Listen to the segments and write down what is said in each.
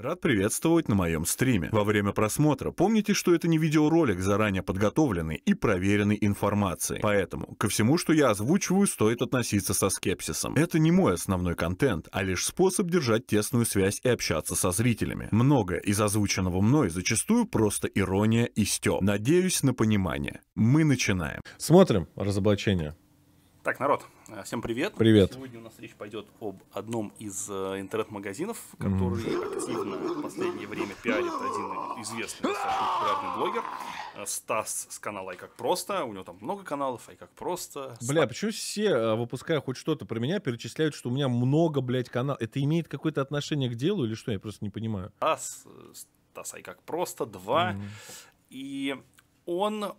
Рад приветствовать на моем стриме. Во время просмотра помните, что это не видеоролик заранее подготовленный и проверенной информации. Поэтому ко всему, что я озвучиваю, стоит относиться со скепсисом. Это не мой основной контент, а лишь способ держать тесную связь и общаться со зрителями. Многое из озвученного мной зачастую просто ирония и стёб. Надеюсь на понимание. Мы начинаем. Смотрим разоблачение. Так, народ, э, всем привет. Привет. Сегодня у нас речь пойдет об одном из э, интернет-магазинов, который mm. активно в последнее время пиарит один известный популярный блогер э, Стас с канала «Ай как просто». У него там много каналов «Ай как просто». Бля, почему все, выпуская хоть что-то про меня, перечисляют, что у меня много, блядь, каналов? Это имеет какое-то отношение к делу или что? Я просто не понимаю. Стас, Стас «Ай как просто», два. Mm. И он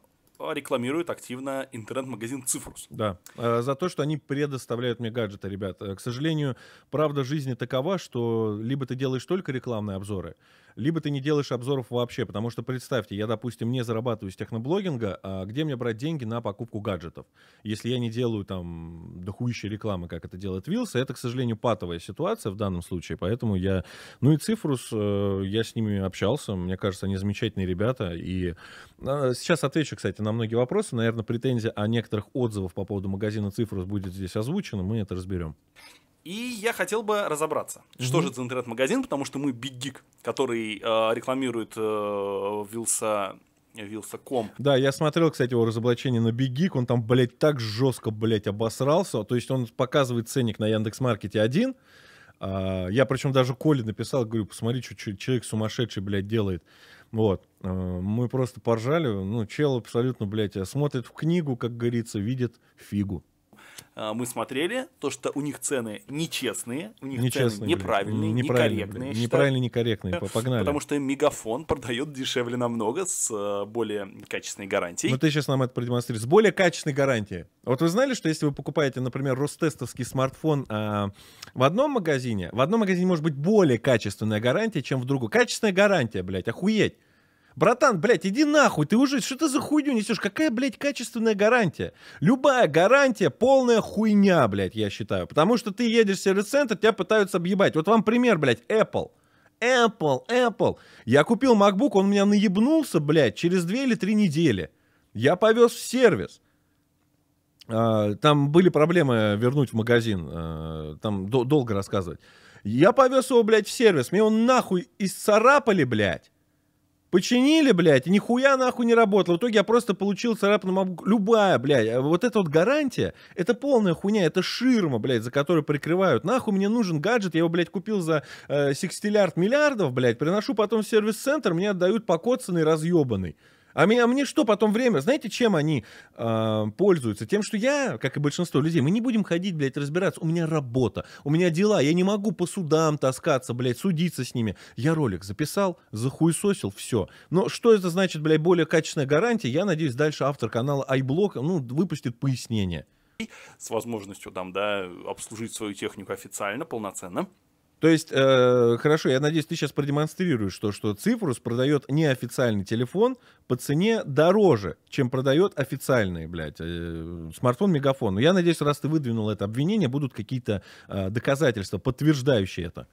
а рекламирует активно интернет-магазин Цифрус. Да, а, за то, что они предоставляют мне гаджеты, ребята. Э, к сожалению, правда жизни такова, что либо ты делаешь только рекламные обзоры, либо ты не делаешь обзоров вообще, потому что представьте, я, допустим, не зарабатываю с техноблогинга, а где мне брать деньги на покупку гаджетов? Если я не делаю там дохуищей рекламы, как это делает Вилса, это, к сожалению, патовая ситуация в данном случае, поэтому я... Ну и Цифрус, э, я с ними общался, мне кажется, они замечательные ребята, и э, сейчас отвечу, кстати, на многие вопросы, наверное, претензия о некоторых отзывах по поводу магазина Цифрус будет здесь озвучена, мы это разберем. И я хотел бы разобраться, mm-hmm. что же это за интернет-магазин, потому что мы Big Geek, который э, рекламирует э, Вилса Вилсаком. Да, я смотрел, кстати, его разоблачение на Big он там, блядь, так жестко, блядь, обосрался. То есть он показывает ценник на Яндекс.Маркете один. А, я причем даже Коле написал, говорю, посмотри, что человек сумасшедший, блядь, делает. Вот. Э, мы просто поржали. Ну, чел абсолютно, блядь, смотрит в книгу, как говорится, видит фигу. А, мы смотрели, то, что у них цены нечестные, у них нечестные, цены неправильные, неправильные некорректные. Блин, неправильные, некорректные, погнали. Потому что мегафон продает дешевле намного с э, более качественной гарантией. Но ты сейчас нам это продемонстрируешь. С более качественной гарантией. Вот вы знали, что если вы покупаете, например, Ростестовский смартфон э, в одном магазине, в одном магазине может быть более качественная гарантия, чем в другом. Качественная гарантия, блядь, охуеть. Братан, блядь, иди нахуй, ты уже, что ты за хуйню несешь? Какая, блядь, качественная гарантия? Любая гарантия полная хуйня, блядь, я считаю. Потому что ты едешь в сервис-центр, тебя пытаются объебать. Вот вам пример, блядь, Apple. Apple, Apple. Я купил MacBook, он меня наебнулся, блядь, через две или три недели. Я повез в сервис. А, там были проблемы вернуть в магазин. А, там долго рассказывать. Я повез его, блядь, в сервис. Мне он нахуй исцарапали, блядь. Починили, блядь, и нихуя нахуй не работало. В итоге я просто получил царапину мобу. Любая, блядь. А вот эта вот гарантия, это полная хуйня, это ширма, блядь, за которую прикрывают. Нахуй мне нужен гаджет, я его, блядь, купил за э, секстиллиард миллиардов, блядь, приношу потом в сервис-центр, мне отдают покоцанный, разъебанный. А мне, а мне что потом время? Знаете, чем они э, пользуются? Тем, что я, как и большинство людей, мы не будем ходить, блядь, разбираться. У меня работа, у меня дела. Я не могу по судам таскаться, блядь, судиться с ними. Я ролик записал, захуесосил, все. Но что это значит, блядь, более качественная гарантия? Я надеюсь, дальше автор канала iBlock, ну, выпустит пояснение. С возможностью там, да, обслужить свою технику официально, полноценно. То есть, э, хорошо, я надеюсь, ты сейчас продемонстрируешь, что, что Цифрус продает неофициальный телефон по цене дороже, чем продает официальный, блядь, э, смартфон-мегафон. Но я надеюсь, раз ты выдвинул это обвинение, будут какие-то э, доказательства, подтверждающие это.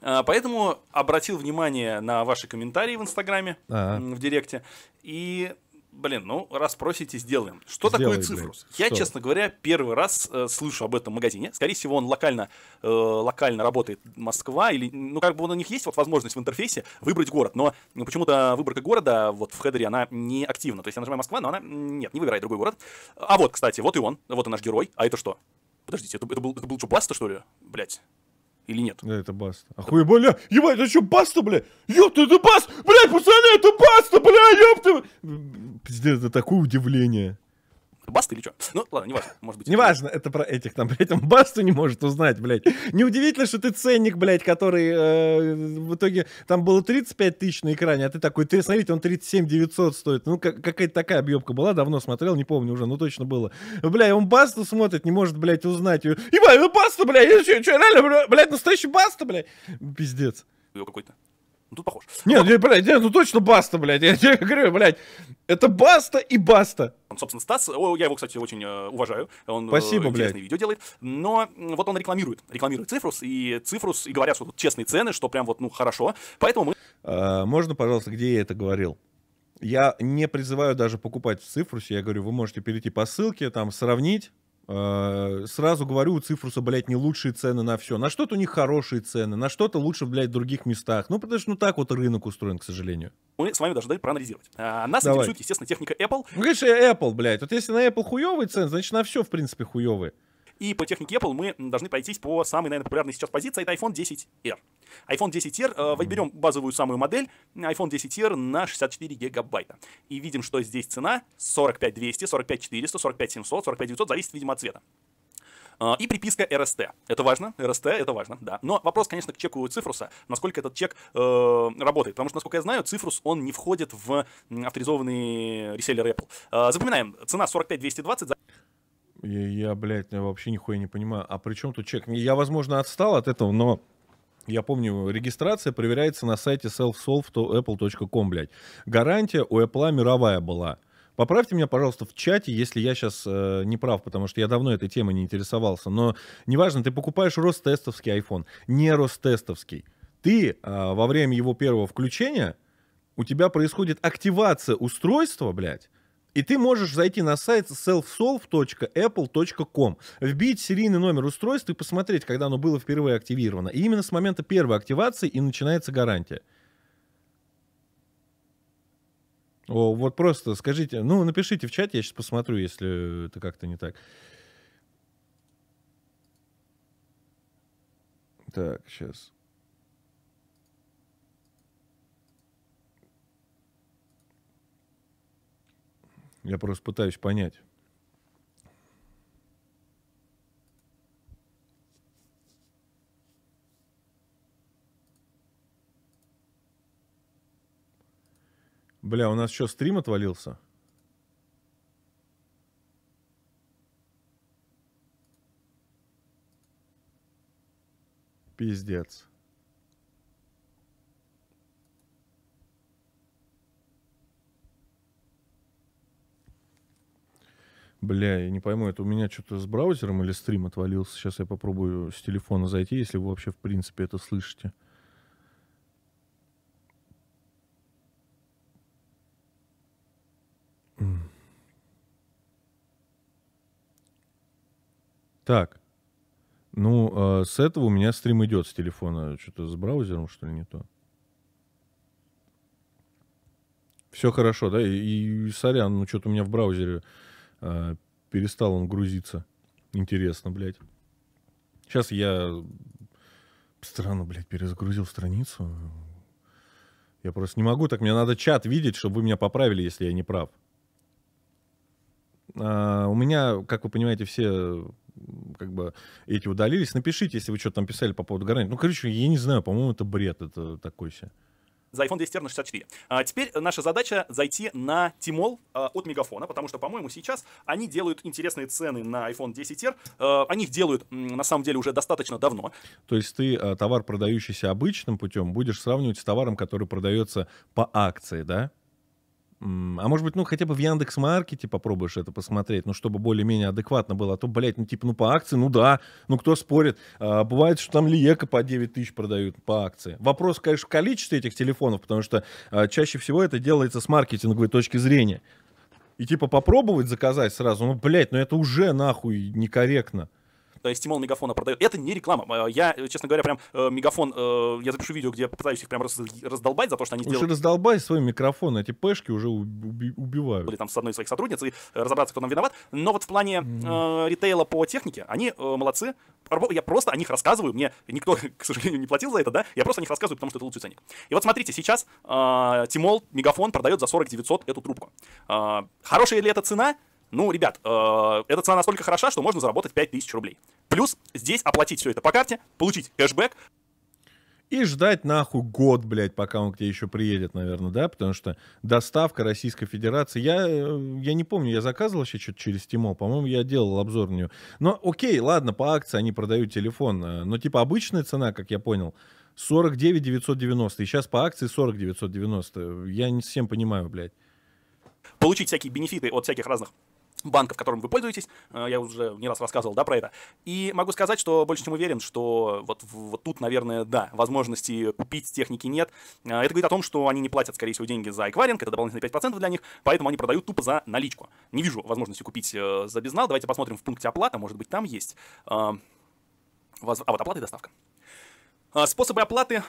А, поэтому обратил внимание на ваши комментарии в Инстаграме, А-а. в Директе. И блин, ну раз просите, сделаем. Что Сделай, такое цифрус? Блядь. Я, что? честно говоря, первый раз э, слышу об этом магазине. Скорее всего, он локально, э, локально работает Москва или, ну как бы у них есть вот возможность в интерфейсе выбрать город, но ну, почему-то выборка города вот в хедере она не активна. То есть я нажимаю Москва, но она нет, не выбирает другой город. А вот, кстати, вот и он, вот и наш герой. А это что? Подождите, это, это был, это был Джубаста, что ли? Блять. Или нет? Да, это баста. Охуя, бля, ебать, это что, баста, бля? Ёпта, это баста! Бля, пацаны, это баста, бля, ёпта! Пиздец, это такое удивление это Баста или что? Ну, ладно, неважно, может быть. Неважно, это, это про этих там, блядь, он Басту не может узнать, блядь. Неудивительно, что ты ценник, блядь, который э, в итоге там было 35 тысяч на экране, а ты такой, ты, смотрите, он 37 900 стоит. Ну, какая-то такая объемка была, давно смотрел, не помню уже, но точно было. Бля, он Басту смотрит, не может, блядь, узнать. Ебать, ну Баста, блядь, что, реально, блядь, настоящий Баста, блядь. Пиздец. Какой-то. Ну, тут похож. Нет, ну, блядь, нет, ну точно баста, блядь. Я тебе говорю, блядь, это баста и баста. Он, собственно, Стас, о, я его, кстати, очень э, уважаю. Он э, Спасибо, э, блядь. видео делает. Но вот он рекламирует, рекламирует Цифрус, и Цифрус, и говорят, что тут честные цены, что прям вот, ну, хорошо. Поэтому мы... А, можно, пожалуйста, где я это говорил? Я не призываю даже покупать в Цифрусе. Я говорю, вы можете перейти по ссылке, там, сравнить, Э, сразу говорю, у цифруса, блядь, не лучшие цены на все. На что-то у них хорошие цены, на что-то лучше, блядь, в других местах. Ну, потому что ну так вот рынок устроен, к сожалению. Мы с вами должны проанализировать. А, нас Давай. интересует, естественно, техника Apple. Ну, конечно, Apple, блядь. Вот если на Apple хуёвые цены, значит, на все, в принципе, хуёвые. И по технике Apple мы должны пройтись по самой, наверное, популярной сейчас позиции. Это iPhone 10R. iPhone 10R, э, выберем базовую самую модель, iPhone 10R на 64 гигабайта. И видим, что здесь цена 45 200, 45 400, 45 700, 45 900, зависит, видимо, от цвета. Э, и приписка RST Это важно, RST это важно, да. Но вопрос, конечно, к чеку Цифруса, насколько этот чек э, работает. Потому что, насколько я знаю, Цифрус, он не входит в авторизованный реселлер Apple. Э, запоминаем, цена 45 220, я, я, блядь, я вообще нихуя не понимаю. А при чем тут чек? Я, возможно, отстал от этого, но я помню, регистрация проверяется на сайте selfsolve.apple.com, блядь. Гарантия у Apple а мировая была. Поправьте меня, пожалуйста, в чате, если я сейчас э, не прав, потому что я давно этой темой не интересовался. Но неважно, ты покупаешь Ростестовский iPhone, не Ростестовский. Ты э, во время его первого включения, у тебя происходит активация устройства, блядь, и ты можешь зайти на сайт selfsolve.apple.com, вбить серийный номер устройства и посмотреть, когда оно было впервые активировано. И именно с момента первой активации и начинается гарантия. О, вот просто скажите, ну, напишите в чате, я сейчас посмотрю, если это как-то не так. Так, сейчас. Я просто пытаюсь понять. Бля, у нас что, стрим отвалился? Пиздец. Бля, я не пойму, это у меня что-то с браузером или стрим отвалился. Сейчас я попробую с телефона зайти, если вы вообще в принципе это слышите. Так. Ну, э, с этого у меня стрим идет с телефона. Что-то с браузером, что ли, не то. Все хорошо, да? И, и сорян, ну что-то у меня в браузере а, перестал он грузиться. Интересно, блядь. Сейчас я странно, блядь, перезагрузил страницу. Я просто не могу, так мне надо чат видеть, чтобы вы меня поправили, если я не прав. А, у меня, как вы понимаете, все как бы эти удалились. Напишите, если вы что-то там писали по поводу гарантии. Ну, короче, я не знаю, по-моему, это бред, это такой себе за iPhone 10 r на 64. А, теперь наша задача зайти на Тимол а, от Мегафона, потому что, по-моему, сейчас они делают интересные цены на iPhone 10R. А, они их делают, на самом деле, уже достаточно давно. То есть ты а, товар, продающийся обычным путем, будешь сравнивать с товаром, который продается по акции, да? А может быть, ну, хотя бы в Яндекс Маркете попробуешь это посмотреть, ну, чтобы более-менее адекватно было. А то, блядь, ну, типа, ну, по акции, ну, да, ну, кто спорит. А, бывает, что там Лиека по 9 тысяч продают по акции. Вопрос, конечно, в количестве этих телефонов, потому что а, чаще всего это делается с маркетинговой точки зрения. И, типа, попробовать заказать сразу, ну, блядь, ну, это уже, нахуй, некорректно. Стимол Мегафона продает. Это не реклама. Э, я, э, честно говоря, прям э, Мегафон, я запишу видео, где я попытаюсь их прям раздолбать за то, что они Лучше сделали. раздолбай свой микрофон, эти пешки уже убивают. Были там с одной из своих сотрудниц и разобраться, кто там виноват. Но вот в плане ритейла по технике, они молодцы. Я просто о них рассказываю. Мне никто, к сожалению, не платил за это, да? Я просто о них рассказываю, потому что это лучший ценник. И вот смотрите, сейчас Тимол Мегафон продает за 4900 эту трубку. Хорошая ли это цена? ну, ребят, э, эта цена настолько хороша, что можно заработать 5000 рублей. Плюс здесь оплатить все это по карте, получить кэшбэк. И ждать нахуй год, блядь, пока он к тебе еще приедет, наверное, да? Потому что доставка Российской Федерации... Я, э, я не помню, я заказывал еще что-то через Тимо. По-моему, я делал обзор на нее. Но окей, ладно, по акции они продают телефон. Э, но типа обычная цена, как я понял, 49 990. И сейчас по акции 40 990. Я не совсем понимаю, блядь. Получить всякие бенефиты от всяких разных банков, которым вы пользуетесь. Э, я уже не раз рассказывал, да, про это. И могу сказать, что больше чем уверен, что вот, вот тут, наверное, да, возможности купить техники нет. Э, это говорит о том, что они не платят, скорее всего, деньги за эквайринг, это дополнительные 5% для них, поэтому они продают тупо за наличку. Не вижу возможности купить э, за безнал. Давайте посмотрим в пункте оплата, может быть, там есть. А вот оплата и доставка. Способы оплаты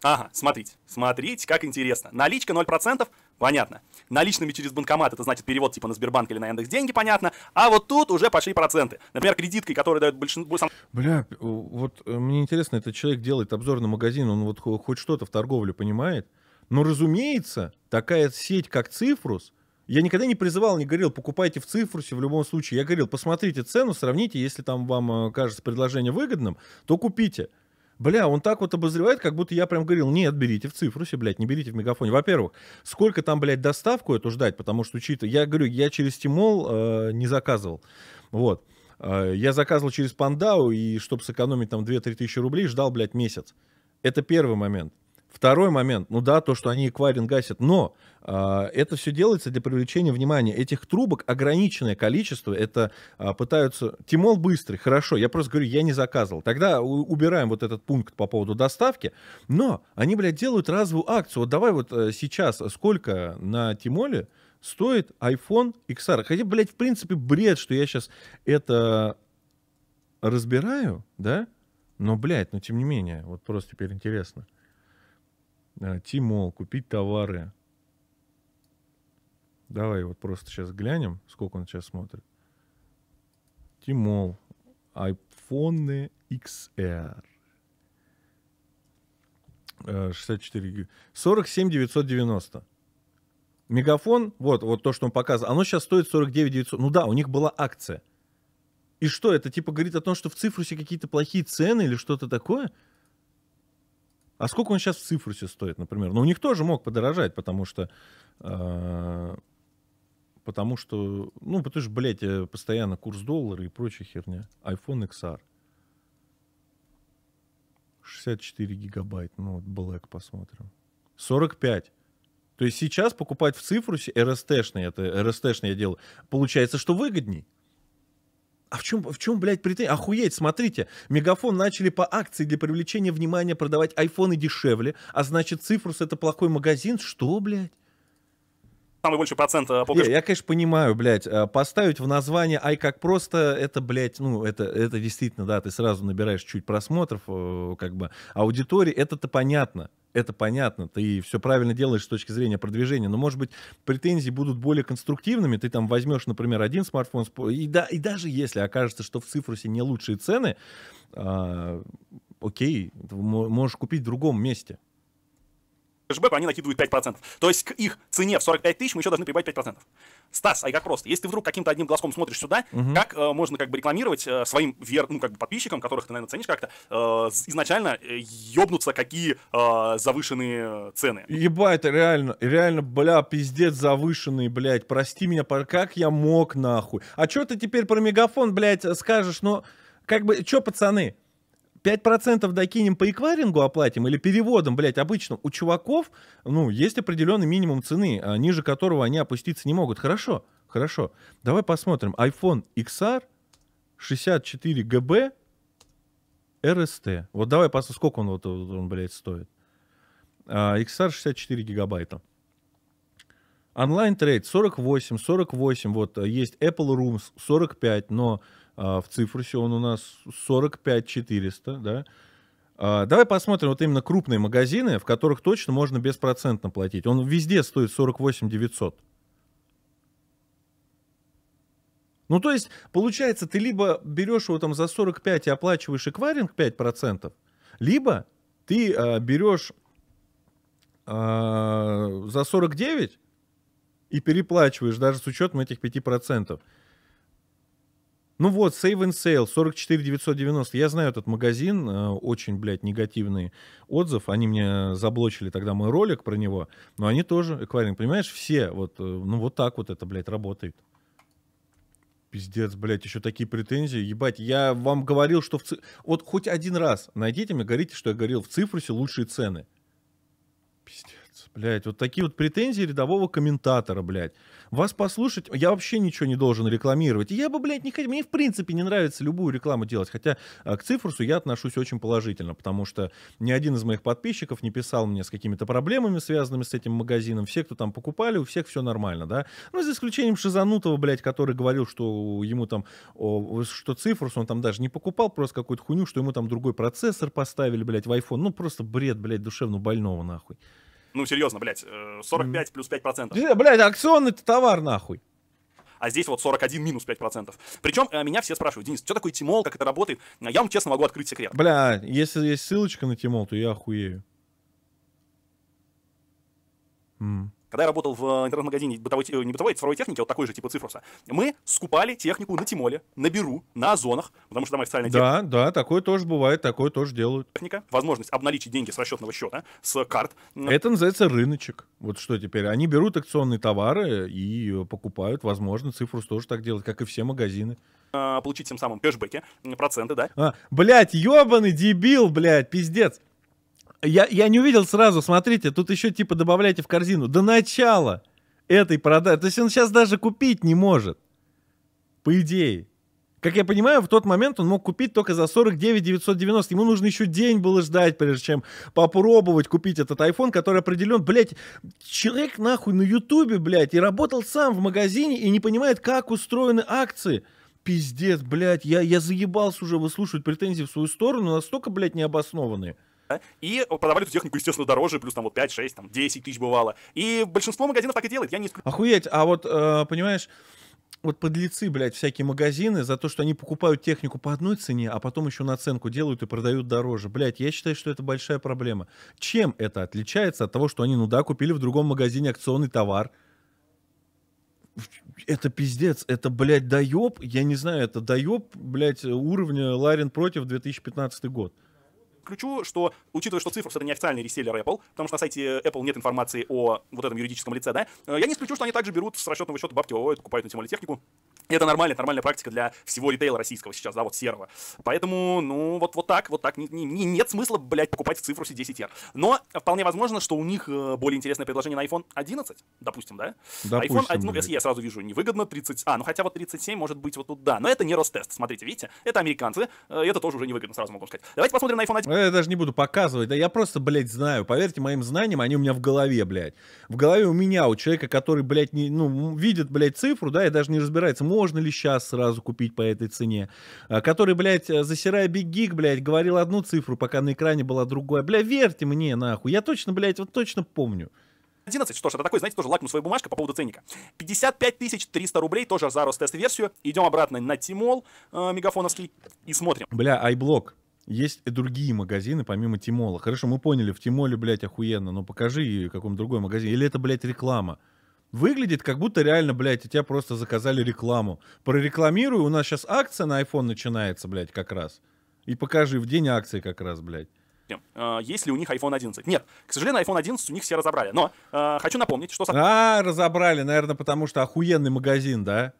Ага, смотрите, смотрите, как интересно. Наличка 0%, Понятно. Наличными через банкомат, это значит перевод типа на Сбербанк или на Яндекс деньги, понятно. А вот тут уже пошли проценты. Например, кредиткой, которая дают большинство... Бля, вот э, мне интересно, этот человек делает обзор на магазин, он вот хоть что-то в торговлю понимает. Но, разумеется, такая сеть, как Цифрус, я никогда не призывал, не говорил, покупайте в цифрусе в любом случае. Я говорил, посмотрите цену, сравните, если там вам э, кажется предложение выгодным, то купите. Бля, он так вот обозревает, как будто я прям говорил, нет, берите в цифру, цифрусе, блядь, не берите в мегафоне. Во-первых, сколько там, блядь, доставку эту ждать, потому что, учитывая, я говорю, я через Тимол э, не заказывал, вот. Э, я заказывал через Пандау, и чтобы сэкономить там 2-3 тысячи рублей, ждал, блядь, месяц. Это первый момент. Второй момент, ну да, то, что они эквайринг гасят, но э, это все делается для привлечения внимания. Этих трубок ограниченное количество, это э, пытаются... Тимол быстрый, хорошо, я просто говорю, я не заказывал. Тогда у, убираем вот этот пункт по поводу доставки, но они, блядь, делают разовую акцию. Вот давай вот э, сейчас э, сколько на Тимоле стоит iPhone XR. Хотя, блядь, в принципе, бред, что я сейчас это разбираю, да? Но, блядь, но ну, тем не менее, вот просто теперь интересно. — а, Тимол, купить товары. Давай вот просто сейчас глянем, сколько он сейчас смотрит. Тимол, iPhone XR. 64 гиг. 47 990. Мегафон, вот, вот то, что он показывал, оно сейчас стоит 49 900. Ну да, у них была акция. И что, это типа говорит о том, что в цифрусе какие-то плохие цены или что-то такое? А сколько он сейчас в цифру все стоит, например? Но ну, у них тоже мог подорожать, потому что... Э, потому что... Ну, потому что, блядь, э, постоянно курс доллара и прочая херня. iPhone XR. 64 гигабайт. Ну, вот Black посмотрим. 45. То есть сейчас покупать в цифру RST-шный, это RST-шный я делаю, получается, что выгодней. А в чем, в чем, блядь, претензия? Охуеть, смотрите. Мегафон начали по акции для привлечения внимания продавать айфоны дешевле, а значит, цифрус это плохой магазин? Что, блядь? самый большой процент э, по Не, Я, конечно, понимаю, блядь, э, поставить в название «Ай, как просто» — это, блядь, ну, это, это действительно, да, ты сразу набираешь чуть просмотров, э, как бы, аудитории, это-то понятно, это понятно, ты все правильно делаешь с точки зрения продвижения, но, может быть, претензии будут более конструктивными, ты там возьмешь, например, один смартфон, и, да, и даже если окажется, что в цифрусе не лучшие цены, а, окей, можешь купить в другом месте, кэшбэку они накидывают 5%. То есть к их цене в 45 тысяч мы еще должны прибавить 5%. Стас, а как просто? Если ты вдруг каким-то одним глазком смотришь сюда, угу. как э, можно как бы рекламировать э, своим вер... ну, как бы подписчикам, которых ты, наверное, ценишь как-то, э, изначально э, ёбнутся какие э, завышенные цены? Ебать, реально, реально, бля, пиздец завышенные, блядь, прости меня, как я мог, нахуй? А что ты теперь про мегафон, блядь, скажешь, но ну, как бы, что, пацаны, 5% докинем по эквайрингу оплатим или переводом, блядь, обычно у чуваков, ну, есть определенный минимум цены, а, ниже которого они опуститься не могут. Хорошо, хорошо. Давай посмотрим. iPhone XR 64 ГБ RST. Вот давай посмотрим, сколько он, вот, он блядь, стоит. А, XR 64 гигабайта. Онлайн трейд 48, 48, вот а, есть Apple Rooms 45, но а, в цифру все он у нас 45 400, да. А, давай посмотрим вот именно крупные магазины, в которых точно можно беспроцентно платить. Он везде стоит 48 900. Ну, то есть, получается, ты либо берешь его там за 45 и оплачиваешь эквайринг 5%, либо ты э, а, берешь э, за 49 и переплачиваешь даже с учетом этих 5%. Ну вот, Save and Sale, 44 990. Я знаю этот магазин, э, очень, блядь, негативный отзыв. Они мне заблочили тогда мой ролик про него, но они тоже эквайринг, понимаешь, все. Вот, э, ну вот так вот это, блядь, работает. Пиздец, блядь, еще такие претензии. Ебать, я вам говорил, что в ци... Вот хоть один раз найдите мне, говорите, что я говорил, в цифрусе лучшие цены. Пиздец блядь, вот такие вот претензии рядового комментатора, блядь. Вас послушать, я вообще ничего не должен рекламировать. я бы, блядь, не хотел, мне в принципе не нравится любую рекламу делать, хотя э, к цифрусу я отношусь очень положительно, потому что ни один из моих подписчиков не писал мне с какими-то проблемами, связанными с этим магазином. Все, кто там покупали, у всех все нормально, да. Ну, за исключением Шизанутого, блядь, который говорил, что ему там, что цифрус он там даже не покупал, просто какую-то хуйню, что ему там другой процессор поставили, блядь, в iPhone. Ну, просто бред, блядь, душевно больного, нахуй. Ну, серьезно, блядь, 45 э, плюс 5 процентов. Э, блядь, акционный это товар, нахуй. А здесь вот 41 минус 5 процентов. Причем э, меня все спрашивают, Денис, что такое Тимол, как это работает? А я вам честно могу открыть секрет. Бля, если есть ссылочка на Тимол, то я охуею. Когда я работал в э, интернет-магазине бытовой, не бытовой, а цифровой техники, вот такой же типа цифруса, мы скупали технику на Тимоле, на Беру, на Озонах, потому что там официальная техника. Да, да, такое тоже бывает, такое тоже делают. Техника, возможность обналичить деньги с расчетного счета, с карт. Это называется рыночек. Вот что теперь. Они берут акционные товары и э, покупают, возможно, цифрус тоже так делает, как и все магазины а, получить тем самым кэшбэки, проценты, да? А, блять, ебаный дебил, блять, пиздец. Я, я не увидел сразу, смотрите, тут еще типа добавляйте в корзину. До начала этой продажи. То есть он сейчас даже купить не может. По идее. Как я понимаю, в тот момент он мог купить только за 49 990. Ему нужно еще день было ждать, прежде чем попробовать купить этот iPhone, который определен, блядь, человек нахуй на Ютубе, блядь, и работал сам в магазине и не понимает, как устроены акции. Пиздец, блядь, я, я заебался уже выслушивать претензии в свою сторону, настолько, блядь, необоснованные и продавали эту технику, естественно, дороже, плюс там вот 5, 6, там 10 тысяч бывало. И большинство магазинов так и делает, я не исключаю. Охуеть, а вот, э, понимаешь, вот подлецы, блядь, всякие магазины за то, что они покупают технику по одной цене, а потом еще наценку делают и продают дороже. Блядь, я считаю, что это большая проблема. Чем это отличается от того, что они, ну да, купили в другом магазине акционный товар? Это пиздец, это, блядь, доеб, я не знаю, это доеб, блядь, уровня Ларин против 2015 год ключу, что, учитывая, что Цифрус — это неофициальный реселлер Apple, потому что на сайте Apple нет информации о вот этом юридическом лице, да, э, я не исключу, что они также берут с расчетного счета бабки, ой, покупают на Тимоле технику. это нормально, нормальная практика для всего ритейла российского сейчас, да, вот серого. Поэтому, ну, вот, вот так, вот так. Не, не, нет смысла, блядь, покупать в цифрусе 10 R. Но вполне возможно, что у них э, более интересное предложение на iPhone 11, допустим, да? Допустим, iPhone 1, ну, если я сразу вижу, невыгодно 30... А, ну хотя вот 37, может быть, вот тут да. Но это не Ростест, смотрите, видите? Это американцы, э, это тоже уже невыгодно, сразу могу сказать. Давайте посмотрим на iPhone 11 я даже не буду показывать, да я просто, блядь, знаю. Поверьте моим знаниям, они у меня в голове, блядь. В голове у меня, у человека, который, блядь, не, ну, видит, блядь, цифру, да, и даже не разбирается, можно ли сейчас сразу купить по этой цене. А, который, блядь, э, засирая Биг Гиг, блядь, говорил одну цифру, пока на экране была другая. Бля, верьте мне, нахуй. Я точно, блядь, вот точно помню. 11, что ж, это такой, знаете, тоже лакмусовая бумажка по поводу ценника. 55 300 рублей, тоже за Ростест-версию. Идем обратно на Тимол э, мегафоновский и смотрим. Бля, айблок есть и другие магазины, помимо Тимола. Хорошо, мы поняли, в Тимоле, блядь, охуенно, но покажи каком другой магазине. Или это, блядь, реклама. Выглядит, как будто реально, блядь, у тебя просто заказали рекламу. Прорекламируй, у нас сейчас акция на iPhone начинается, блядь, как раз. И покажи в день акции как раз, блядь. А, есть ли у них iPhone 11? Нет, к сожалению, iPhone 11 у них все разобрали. Но э, хочу напомнить, что... А, разобрали, наверное, потому что охуенный магазин, да?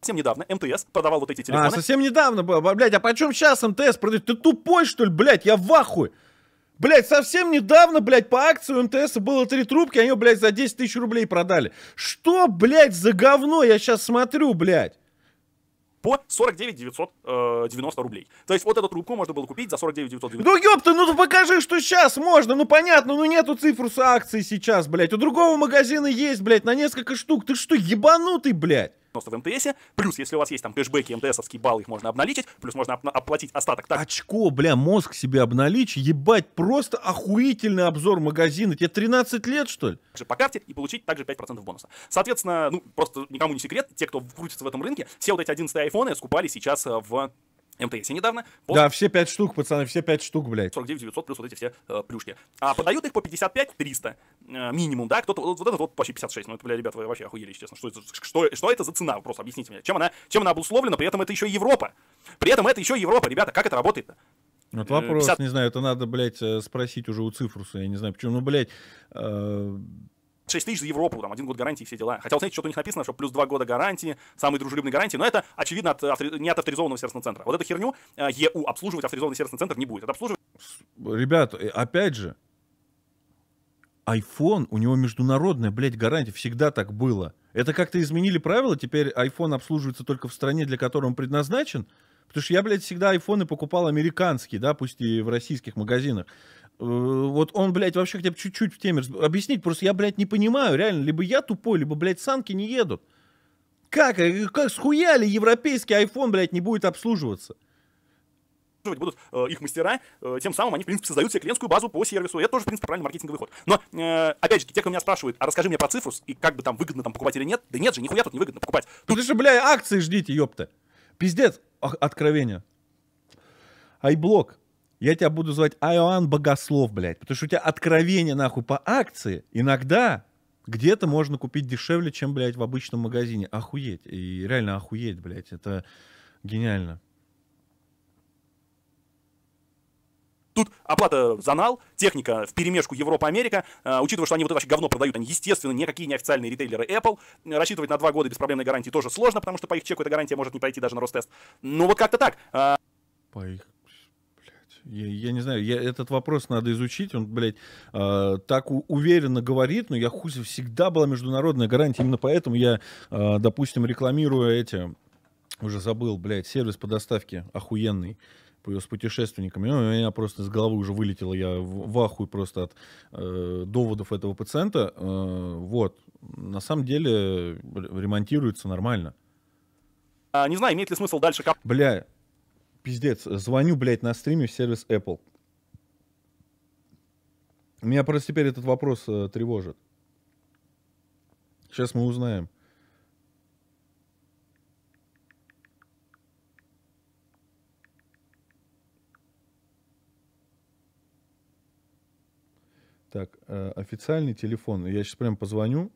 совсем недавно МТС продавал вот эти а, телефоны. А, совсем недавно было, блядь, а почем сейчас МТС продает? Ты тупой, что ли, блядь, я в ахуе. Блять, совсем недавно, блядь, по акции у МТС было три трубки, они, блядь, за 10 тысяч рублей продали. Что, блядь, за говно я сейчас смотрю, блядь? по 49 990 э, рублей. То есть вот эту трубку можно было купить за 49 990. Ну ёпта, ну, ну покажи, что сейчас можно, ну понятно, ну нету цифру с акцией сейчас, блядь. У другого магазина есть, блядь, на несколько штук. Ты что, ебанутый, блядь? 90 в МТС, плюс, если у вас есть там кэшбэки, МТСовские баллы, их можно обналичить, плюс можно оп- оплатить остаток. Так. Очко, бля, мозг себе обналичь, ебать, просто охуительный обзор магазина. Тебе 13 лет, что ли? По карте и получить также 5% бонуса. Соответственно, ну, просто никому не секрет, те, кто крутится в этом рынке, все вот эти 11 айфоны скупали сейчас э, в МТС недавно. По... Да, все 5 штук, пацаны, все 5 штук, блядь. 49 900 плюс вот эти все э, плюшки. А подают их по 55 300 э, минимум, да? Кто-то, вот, вот этот вот вообще 56. Ну, это, бля, ребята, вы вообще охуели, честно. Что это, что, что это за цена? Просто объясните мне. Чем она, чем она обусловлена? При этом это еще Европа. При этом это еще Европа, ребята. Как это работает-то? Вот э, вопрос, 50... не знаю, это надо, блядь, э, спросить уже у цифруса, я не знаю почему, ну, блядь, э, 6 тысяч за Европу, там, один год гарантии, все дела. Хотя, вот знаете, что-то у них написано, что плюс 2 года гарантии, самые дружелюбные гарантии, но это, очевидно, от, автори... не от авторизованного сервисного центра. Вот эту херню э, ЕУ обслуживать авторизованный сервисный центр не будет. Это обслуживать... Ребят, э, опять же, iPhone, у него международная, блядь, гарантия, всегда так было. Это как-то изменили правила, теперь iPhone обслуживается только в стране, для которой он предназначен? Потому что я, блядь, всегда айфоны покупал американские, да, пусть и в российских магазинах. Э, вот он, блядь, вообще хотя бы чуть-чуть в теме объяснить. Просто я, блядь, не понимаю, реально. Либо я тупой, либо, блядь, санки не едут. Как? Э, как схуяли европейский iPhone, блядь, не будет обслуживаться? будут э, их мастера, э, тем самым они, в принципе, создают себе клиентскую базу по сервису. Это тоже, в принципе, правильный маркетинговый ход. Но, э, опять же, те, кто меня спрашивают, а расскажи мне про цифру, и как бы там выгодно там покупать или нет, да нет же, нихуя тут не выгодно покупать. Тут же, бля, акции ждите, ёпта. Пиздец, О- откровение. Айблок я тебя буду звать Айоан Богослов, блядь. Потому что у тебя откровение, нахуй, по акции иногда где-то можно купить дешевле, чем, блядь, в обычном магазине. Охуеть. И реально охуеть, блядь. Это гениально. Тут оплата за нал, техника в перемешку Европа-Америка, э, учитывая, что они вот это вообще говно продают, они, естественно, никакие не официальные ритейлеры Apple, рассчитывать на два года без проблемной гарантии тоже сложно, потому что по их чеку эта гарантия может не пойти даже на Ростест. Ну вот как-то так. Э... По их я, я не знаю, я, этот вопрос надо изучить. Он, блядь, э, так у, уверенно говорит, но я хуй всегда была международная гарантия. Именно поэтому я, э, допустим, рекламирую эти, уже забыл, блядь, сервис по доставке охуенный с путешественниками. Ну, у меня просто с головы уже вылетело, я в, в ахуе просто от э, доводов этого пациента. Э, вот, на самом деле ремонтируется нормально. А, не знаю, имеет ли смысл дальше... Бля, Пиздец, звоню, блядь, на стриме в сервис Apple. Меня просто теперь этот вопрос э, тревожит. Сейчас мы узнаем. Так, э, официальный телефон. Я сейчас прям позвоню.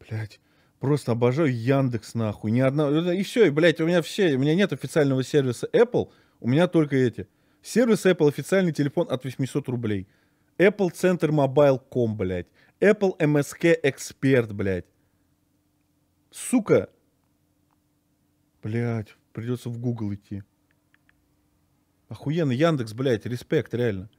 Блять. Просто обожаю Яндекс нахуй. Ни одна... И все, и, блядь, у меня все... У меня нет официального сервиса Apple, у меня только эти. Сервис Apple, официальный телефон от 800 рублей. Apple Center Mobile Com, блядь. Apple MSK Expert, блядь. Сука. Блядь, придется в Google идти. Охуенно, Яндекс, блядь, респект, реально.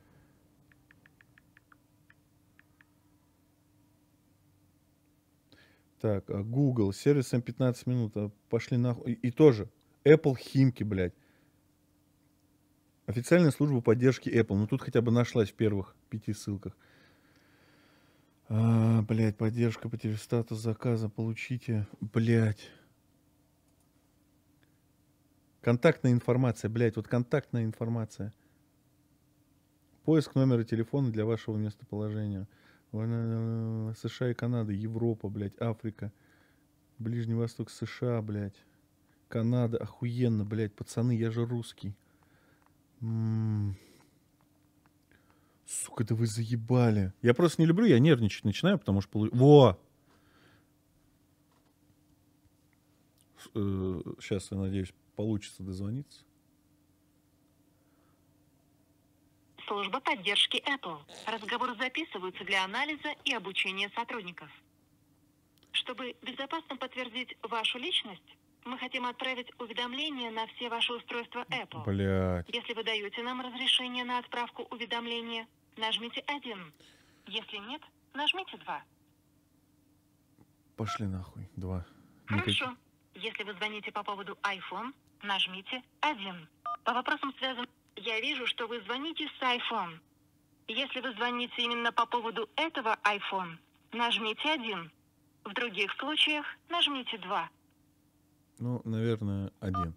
Так, а Google, сервисом 15 минут, а пошли нахуй. И, и тоже, Apple Химки, блядь. Официальная служба поддержки Apple, ну тут хотя бы нашлась в первых пяти ссылках. А, блядь, поддержка, потеря статус заказа, получите, блядь. Контактная информация, блядь, вот контактная информация. Поиск номера телефона для вашего местоположения. Э, США и Канада, Европа, блядь, Африка, Ближний Восток, США, блядь, Канада, охуенно, блядь, пацаны, я же русский. М м-м. -м -м. Сука, да вы заебали. Я просто не люблю, я нервничать начинаю, потому что... Получ... Во! Сейчас, э, я надеюсь, получится дозвониться. служба поддержки Apple. Разговоры записываются для анализа и обучения сотрудников. Чтобы безопасно подтвердить вашу личность, мы хотим отправить уведомление на все ваши устройства Apple. Блядь. Если вы даете нам разрешение на отправку уведомления, нажмите один. Если нет, нажмите два. Пошли нахуй. два. Хорошо. Если вы звоните по поводу iPhone, нажмите один. По вопросам, связанным... Я вижу, что вы звоните с iPhone. Если вы звоните именно по поводу этого iPhone, нажмите 1. В других случаях нажмите 2. Ну, наверное, 1.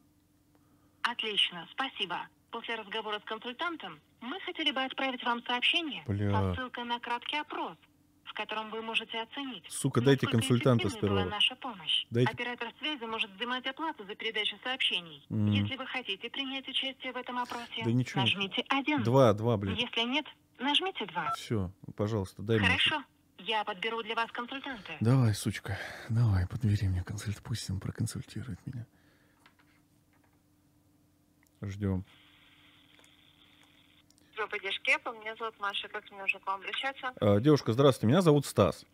Отлично, спасибо. После разговора с консультантом мы хотели бы отправить вам сообщение Бля. со ссылкой на краткий опрос – в котором вы можете оценить. Сука, дайте консультанта сперва. наша помощь. Дайте... Оператор связи может взимать оплату за передачу сообщений. Mm. Если вы хотите принять участие в этом опросе, да ничего. нажмите один. Два, два, блин. Если нет, нажмите два. Все, пожалуйста, дай Хорошо. мне. Хорошо. Я подберу для вас консультанта. Давай, сучка, давай, подбери мне консультант, пусть он проконсультирует меня. Ждем. Слободе Меня зовут Маша. Как мне уже к вам обращаться? А, девушка, здравствуйте. Меня зовут Стас.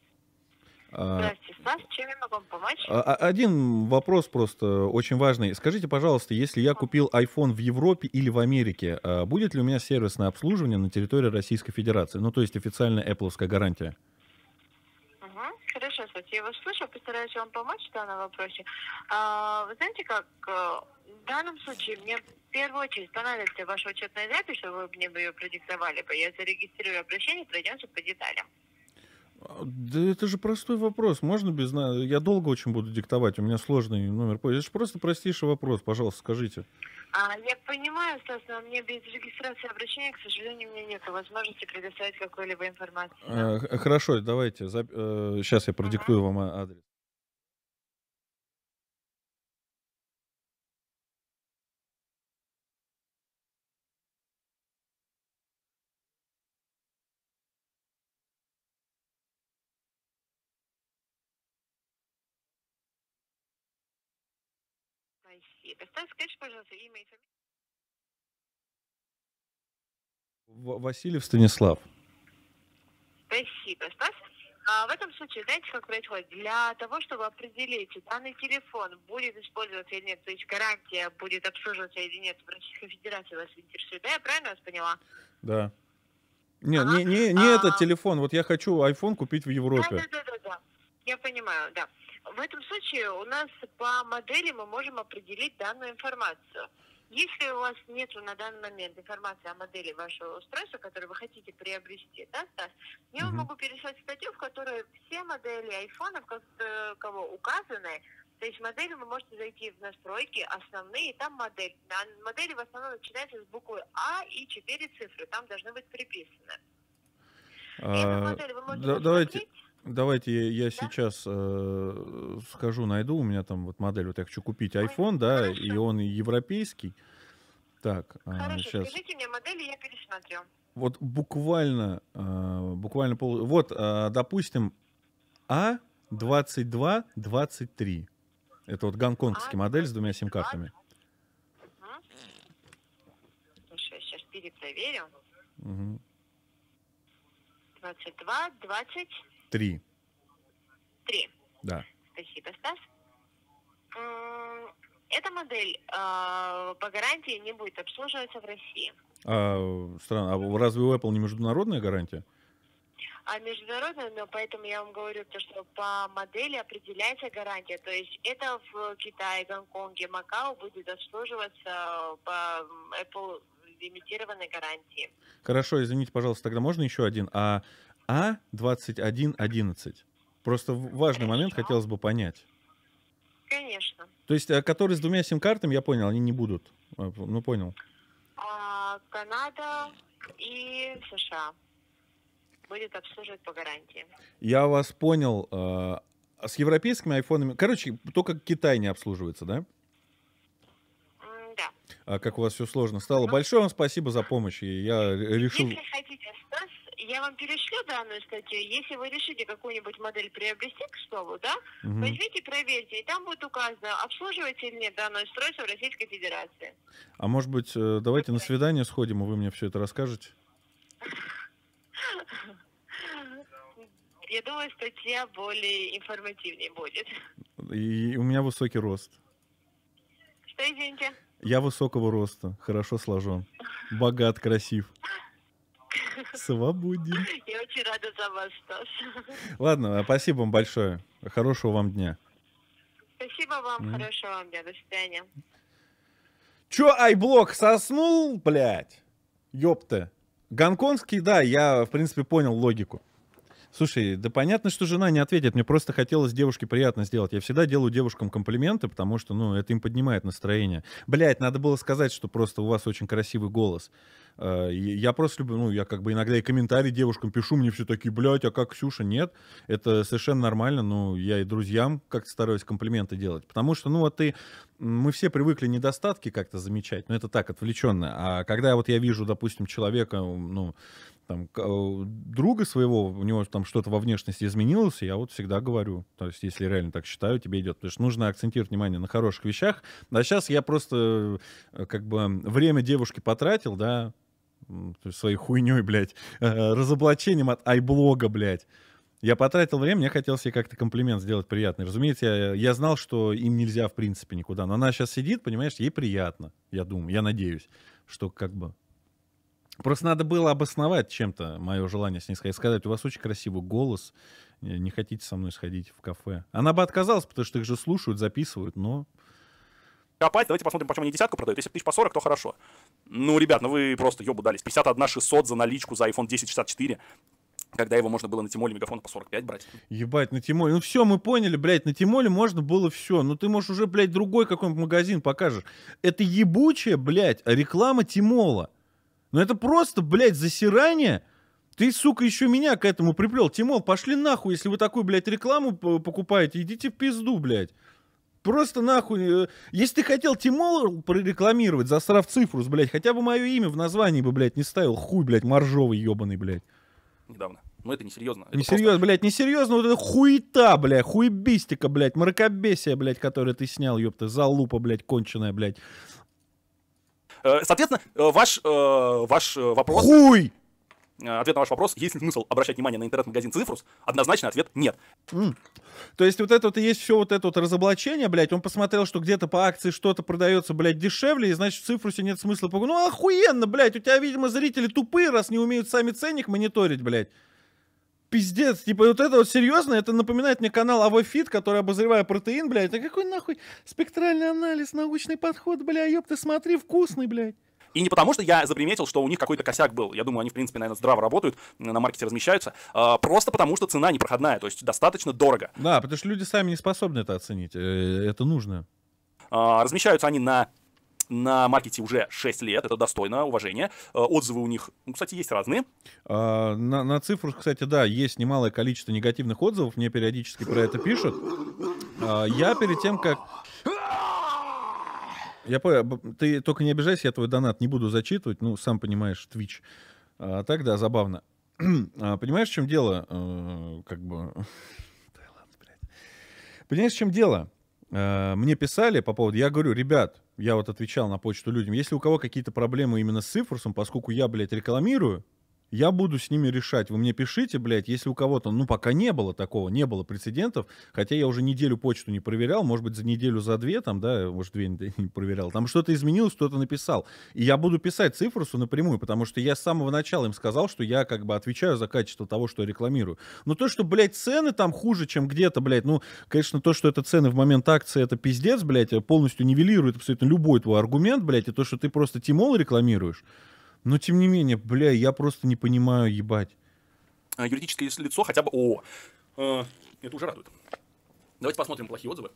А, здравствуйте, Стас. Чем я могу вам помочь? А, один вопрос просто очень важный. Скажите, пожалуйста, если я купил iPhone в Европе или в Америке, будет ли у меня сервисное обслуживание на территории Российской Федерации? Ну, то есть официальная Apple гарантия? Хорошо, кстати, я вас слышу, постараюсь вам помочь в данном вопросе. А, вы знаете, как э, в данном случае мне первую очередь понадобится ваша учетная запись, чтобы вы мне бы ее продиктовали бы. Я зарегистрирую обращение, пройдемся по деталям. А, да это же простой вопрос. Можно без... Я долго очень буду диктовать, у меня сложный номер. Это же просто простейший вопрос, пожалуйста, скажите. А, я понимаю, Стас, но мне без регистрации обращения, к сожалению, у меня нет возможности предоставить какую-либо информацию. А, хорошо, давайте. Зап... Сейчас э, я продиктую угу. вам а, адрес. спасибо. Скажите, пожалуйста, имя и фамилия. Васильев Станислав. Спасибо, Стас. А в этом случае, знаете, как происходит? Для того, чтобы определить, данный телефон будет использоваться или нет, то есть гарантия будет обслуживаться или нет в Российской Федерации, вас интересует, да? Я правильно вас поняла? Да. Не, ага. не, не, не а... этот телефон. Вот я хочу iPhone купить в Европе. Да, да, да, да, да. Я понимаю, да. В этом случае у нас по модели мы можем определить данную информацию. Если у вас нет на данный момент информации о модели вашего устройства, которое вы хотите приобрести, да, Стас, я вам могу переслать статью, в которой все модели айфонов, э, кого указаны, то есть модели вы можете зайти в настройки, основные, там модель. А модели в основном начинаются с буквы А и четыре цифры, там должны быть приписаны. А, да, давайте, посмотреть. Давайте я, я сейчас э, схожу, найду. У меня там вот модель, вот я хочу купить iPhone, да, Хорошо. и он европейский. Так, а, Хорошо, сейчас. скажите мне модели, я пересмотрю. Вот буквально, э, буквально пол... Вот, э, допустим, А2223. Это вот гонконгский а, модель с двумя а сим-картами. Угу. Ну, сейчас перепроверю. Угу. 22, 20... Три. Три. Да. Спасибо, Стас. Эта модель а, по гарантии не будет обслуживаться в России. А, странно, а разве у Apple не международная гарантия? А международная, но поэтому я вам говорю, то, что по модели определяется гарантия. То есть это в Китае, Гонконге, Макао будет обслуживаться по Apple лимитированной гарантии. Хорошо, извините, пожалуйста, тогда можно еще один? А а2111. Просто важный момент хотелось бы понять. Конечно. То есть, э, которые с двумя сим-картами, я понял, они не будут. А, ну, понял. А, Канада и США будет обслуживать по гарантии. Я вас понял. Э, а с европейскими айфонами... Короче, только Китай не обслуживается, да? Да. А как у вас все сложно стало. Ну, Большое вам спасибо за помощь. И я решил... Если хотите, 100 я вам перешлю данную статью. Если вы решите какую-нибудь модель приобрести к слову, да, угу. возьмите, проверьте, и там будет указано, обслуживаете или нет данное устройство в Российской Федерации. А может быть, э, давайте на свидание сходим, и вы мне все это расскажете? Я думаю, статья более информативнее будет. И у меня высокий рост. Что, извините? Я высокого роста, хорошо сложен, богат, красив. Свободен. Я очень рада за вас, Стас. Ладно, спасибо вам большое. Хорошего вам дня. Спасибо вам, mm. хорошего вам дня. До свидания. Чё, айблок соснул, блядь? Ёпта. Гонконгский, да, я, в принципе, понял логику. Слушай, да понятно, что жена не ответит. Мне просто хотелось девушке приятно сделать. Я всегда делаю девушкам комплименты, потому что, ну, это им поднимает настроение. Блять, надо было сказать, что просто у вас очень красивый голос. Э, я просто люблю, ну, я как бы иногда и комментарии девушкам пишу, мне все такие, блядь, а как Ксюша? Нет, это совершенно нормально, ну, я и друзьям как-то стараюсь комплименты делать, потому что, ну, вот ты, мы все привыкли недостатки как-то замечать, но это так, отвлеченно, а когда вот я вижу, допустим, человека, ну, там, э, друга своего, у него там что-то во внешности изменилось, я вот всегда говорю. То есть, если реально так считаю, тебе идет. то есть нужно акцентировать внимание на хороших вещах. А сейчас я просто, э, как бы, время девушки потратил, да, своей хуйней, блядь, разоблачением от айблога, блядь. Я потратил время, мне хотелось ей как-то комплимент сделать приятный. Разумеется, я, я знал, что им нельзя в принципе никуда. Но она сейчас сидит, понимаешь, ей приятно. Я думаю, я надеюсь, что как бы... Просто надо было обосновать чем-то мое желание с ней сходить. Сказать, у вас очень красивый голос, не хотите со мной сходить в кафе. Она бы отказалась, потому что их же слушают, записывают, но копать. Давайте посмотрим, почему они десятку продают. Если тысяч по 40, то хорошо. Ну, ребят, ну вы просто ёбу дались. 51 600 за наличку за iPhone 1064 когда его можно было на Тимоле мегафон по 45 брать. Ебать, на Тимоле. Ну все, мы поняли, блядь, на Тимоле можно было все. Но ну, ты можешь уже, блядь, другой какой-нибудь магазин покажешь. Это ебучая, блядь, реклама Тимола. Ну это просто, блядь, засирание. Ты, сука, еще меня к этому приплел. Тимол, пошли нахуй, если вы такую, блядь, рекламу покупаете, идите в пизду, блядь. Просто нахуй. Э, если ты хотел Тимол прорекламировать, засрав цифру, блядь, хотя бы мое имя в названии бы, блядь, не ставил. Хуй, блядь, моржовый ебаный, блядь. Недавно. Но ну, это не серьезно. Не Несерьезно, просто... блядь, серьезно, Вот это хуета, блядь, хуебистика, блядь, мракобесие, блядь, которую ты снял, ёпта, залупа, блядь, конченая, блядь. Э, соответственно, э, ваш, ваш вопрос... Хуй! Э, ответ на ваш вопрос, есть ли смысл обращать внимание на интернет-магазин Цифрус, однозначно ответ нет. Mm. То есть вот это вот и есть все вот это вот разоблачение, блядь, он посмотрел, что где-то по акции что-то продается, блядь, дешевле, и значит в Цифрусе нет смысла покупать. Ну охуенно, блядь, у тебя, видимо, зрители тупые, раз не умеют сами ценник мониторить, блядь. Пиздец, типа вот это вот серьезно, это напоминает мне канал Авофит, который обозревая протеин, блядь, а какой нахуй спектральный анализ, научный подход, бля, ёпта, смотри, вкусный, блядь. И не потому, что я заприметил, что у них какой-то косяк был. Я думаю, они, в принципе, наверное, здраво работают, на маркете размещаются. А, просто потому, что цена непроходная, то есть достаточно дорого. Да, потому что люди сами не способны это оценить. Э, это нужно. А, размещаются они на на маркете уже 6 лет, это достойно уважения. А, отзывы у них, ну, кстати, есть разные. А, на, на цифру, кстати, да, есть немалое количество негативных отзывов, мне периодически про это пишут. А, я перед тем, как я понял. Ты только не обижайся, я твой донат не буду зачитывать. Ну, сам понимаешь, Twitch. А, так, да, забавно. а, понимаешь, в чем дело? А, как бы... Таиланд, Понимаешь, в чем дело? Э, мне писали по поводу... Я говорю, ребят, я вот отвечал на почту людям. Если у кого какие-то проблемы именно с цифрусом, поскольку я, блядь, рекламирую, я буду с ними решать. Вы мне пишите, блядь, если у кого-то, ну, пока не было такого, не было прецедентов, хотя я уже неделю почту не проверял, может быть, за неделю, за две, там, да, может, две не проверял, там что-то изменилось, кто-то написал. И я буду писать цифрусу напрямую, потому что я с самого начала им сказал, что я, как бы, отвечаю за качество того, что я рекламирую. Но то, что, блядь, цены там хуже, чем где-то, блядь, ну, конечно, то, что это цены в момент акции, это пиздец, блядь, полностью нивелирует абсолютно любой твой аргумент, блядь, и то, что ты просто Тимол рекламируешь, но тем не менее, бля, я просто не понимаю, ебать. А юридическое лицо хотя бы О, Э, это уже радует. Давайте посмотрим плохие отзывы.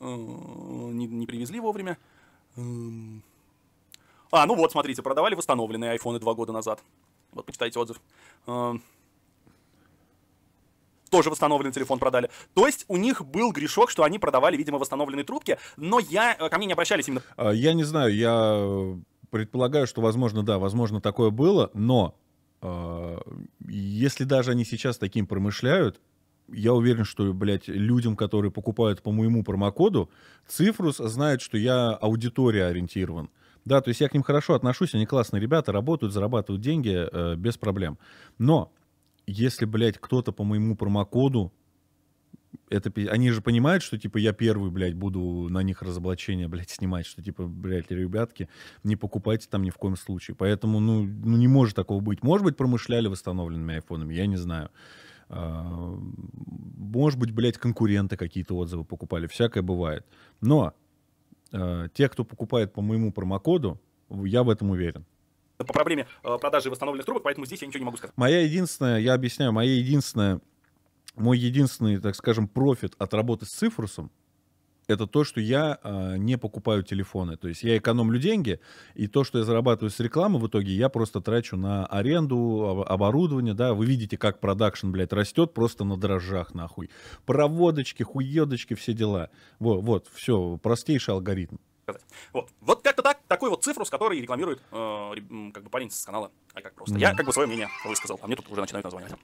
Э, не, не привезли вовремя. Э, а, ну вот, смотрите, продавали восстановленные айфоны два года назад. Вот, почитайте отзыв. Эм тоже восстановленный телефон продали. То есть у них был грешок, что они продавали, видимо, восстановленные трубки, но я, э, ко мне не обращались именно. А, я не знаю, я э, предполагаю, что, возможно, да, возможно, такое было, но э, если даже они сейчас таким промышляют, я уверен, что, блядь, людям, которые покупают по моему промокоду, Цифрус знает, что я аудитория ориентирован. Да, то есть я к ним хорошо отношусь, они классные ребята, работают, зарабатывают деньги э, без проблем. Но если, блядь, кто-то по моему промокоду, это, они же понимают, что, типа, я первый, блядь, буду на них разоблачение, блядь, снимать, что, типа, блядь, ребятки, не покупайте там ни в коем случае. Поэтому, ну, ну не может такого быть. Может быть, промышляли восстановленными айфонами, я не знаю. А, может быть, блядь, конкуренты какие-то отзывы покупали, всякое бывает. Но а, те, кто покупает по моему промокоду, я в этом уверен по проблеме э, продажи восстановленных трубок, поэтому здесь я ничего не могу сказать. Моя единственная, я объясняю, моя единственная, мой единственный, так скажем, профит от работы с цифрусом, это то, что я э, не покупаю телефоны. То есть я экономлю деньги, и то, что я зарабатываю с рекламы, в итоге я просто трачу на аренду, оборудование, да. Вы видите, как продакшн, блядь, растет просто на дрожжах, нахуй. Проводочки, хуедочки, все дела. Вот, вот, все, простейший алгоритм сказать. Вот. Вот как-то так, такую вот цифру, с которой рекламирует э, как бы парень с канала. А как просто. Я как бы свое мнение высказал, а мне тут уже начинают названивать.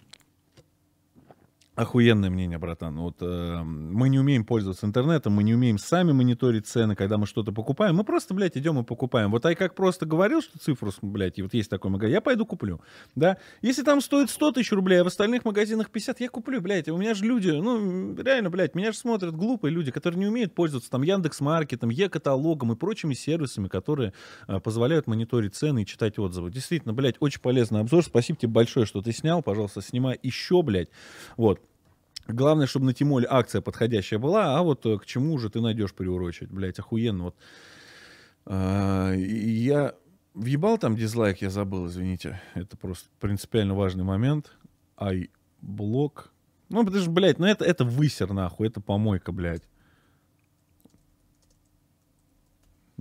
Охуенное мнение, братан. Вот э, мы не умеем пользоваться интернетом, мы не умеем сами мониторить цены, когда мы что-то покупаем. Мы просто, блядь, идем и покупаем. Вот ай как просто говорил, что цифру, блядь, и вот есть такой магазин, я пойду куплю, да. Если там стоит 100 тысяч рублей, а в остальных магазинах 50, я куплю, блядь. у меня же люди, ну, реально, блядь, меня же смотрят глупые люди, которые не умеют пользоваться там Яндекс.Маркетом, Е-каталогом и прочими сервисами, которые э, позволяют мониторить цены и читать отзывы. Действительно, блядь, очень полезный обзор. Спасибо тебе большое, что ты снял. Пожалуйста, снимай еще, блядь. Вот. Главное, чтобы на Тимоле акция подходящая была, а вот э, к чему же ты найдешь приурочить, блядь, охуенно. Вот. А, я въебал там дизлайк, я забыл, извините. Это просто принципиально важный момент. Ай, блок. Ну, потому что, блядь, ну это, это высер, нахуй, это помойка, блядь. Э,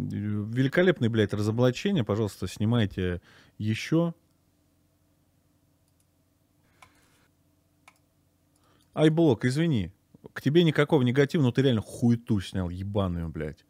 Великолепный, блядь, разоблачение. Пожалуйста, снимайте еще. Айблок, извини, к тебе никакого негатива, но ну, ты реально хуету снял, ебаную, блядь.